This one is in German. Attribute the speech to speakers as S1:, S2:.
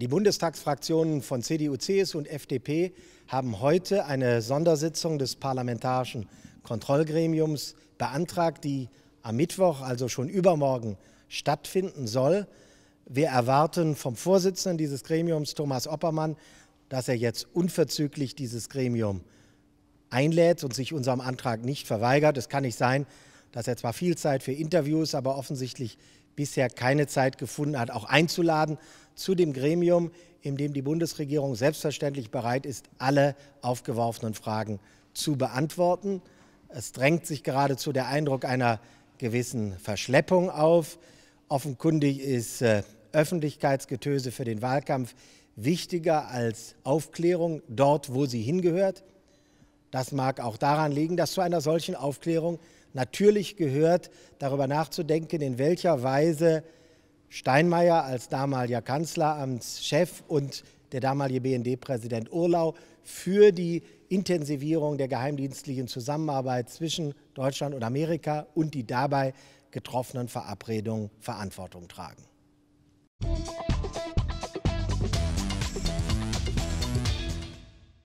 S1: Die Bundestagsfraktionen von CDU, CSU und FDP haben heute eine Sondersitzung des Parlamentarischen Kontrollgremiums beantragt, die am Mittwoch, also schon übermorgen, stattfinden soll. Wir erwarten vom Vorsitzenden dieses Gremiums, Thomas Oppermann, dass er jetzt unverzüglich dieses Gremium einlädt und sich unserem Antrag nicht verweigert. Es kann nicht sein, dass er zwar viel Zeit für Interviews, aber offensichtlich bisher keine Zeit gefunden hat, auch einzuladen zu dem Gremium, in dem die Bundesregierung selbstverständlich bereit ist, alle aufgeworfenen Fragen zu beantworten. Es drängt sich geradezu der Eindruck einer gewissen Verschleppung auf. Offenkundig ist äh, Öffentlichkeitsgetöse für den Wahlkampf wichtiger als Aufklärung dort, wo sie hingehört. Das mag auch daran liegen, dass zu einer solchen Aufklärung natürlich gehört, darüber nachzudenken, in welcher Weise Steinmeier als damaliger Kanzleramtschef und der damalige BND-Präsident Urlau für die Intensivierung der geheimdienstlichen Zusammenarbeit zwischen Deutschland und Amerika und die dabei getroffenen Verabredungen Verantwortung tragen.